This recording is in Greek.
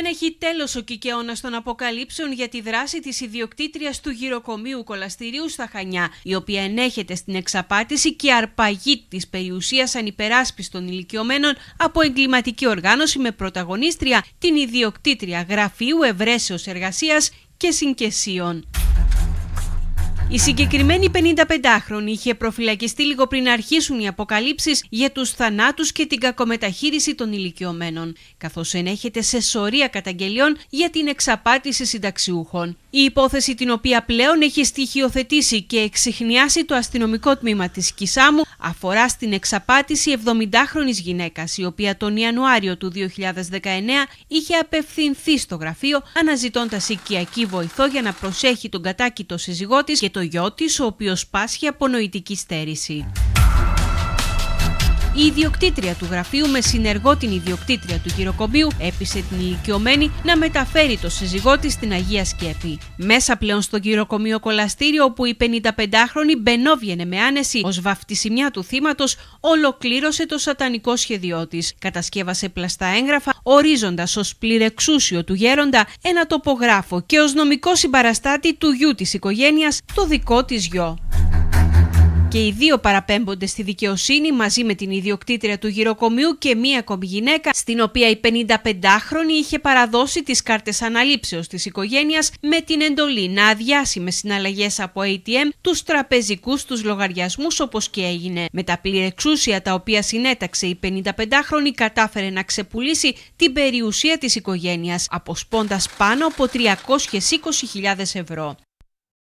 Δεν έχει τέλος ο κικαιώνας των αποκαλύψεων για τη δράση της ιδιοκτήτριας του γυροκομείου κολαστηρίου στα Χανιά, η οποία ενέχεται στην εξαπάτηση και αρπαγή της περιουσίας ανυπεράσπιστων ηλικιωμένων από εγκληματική οργάνωση με πρωταγωνίστρια την ιδιοκτήτρια γραφείου ευρέσεως εργασίας και Συγκεσίων. Η συγκεκριμένη 55χρονη είχε προφυλακιστεί λίγο πριν αρχίσουν οι αποκαλύψεις για τους θανάτους και την κακομεταχείριση των ηλικιωμένων, καθώς ενέχεται σε σωρία καταγγελιών για την εξαπάτηση συνταξιούχων. Η υπόθεση την οποία πλέον έχει στοιχειοθετήσει και εξηχνιάσει το αστυνομικό τμήμα της Κισάμου αφορά στην εξαπάτηση 70χρονης γυναίκας, η οποία τον Ιανουάριο του 2019 είχε απευθυνθεί στο γραφείο αναζητώντας οικιακή βοηθό για να προσέχει τον κατάκητο σύζυγό της και το γιο της, ο οποίος πάσχει από νοητική στέρηση. Η ιδιοκτήτρια του γραφείου με συνεργό την ιδιοκτήτρια του γυροκομπίου έπεισε την ηλικιωμένη να μεταφέρει το σύζυγό της στην Αγία Σκέπη. Μέσα πλέον στο γυροκομείο κολαστήριο όπου η 55χρονη μπενόβγαινε με άνεση ως βαφτισιμιά του θύματος ολοκλήρωσε το σατανικό σχέδιό της. Κατασκεύασε πλαστά έγγραφα ορίζοντας ως πληρεξούσιο του γέροντα ένα τοπογράφο και ως νομικό συμπαραστάτη του γιού της οικογένειας το δικό της γιο και οι δύο παραπέμπονται στη δικαιοσύνη μαζί με την ιδιοκτήτρια του γυροκομείου και μία ακόμη γυναίκα, στην οποία η 55χρονη είχε παραδώσει τις κάρτες αναλήψεως της οικογένειας με την εντολή να αδειάσει με συναλλαγές από ATM τους τραπεζικούς τους λογαριασμούς όπως και έγινε. Με τα πληρεξούσια τα οποία συνέταξε η 55χρονη κατάφερε να ξεπουλήσει την περιουσία της οικογένειας, αποσπώντας πάνω από 320.000 ευρώ.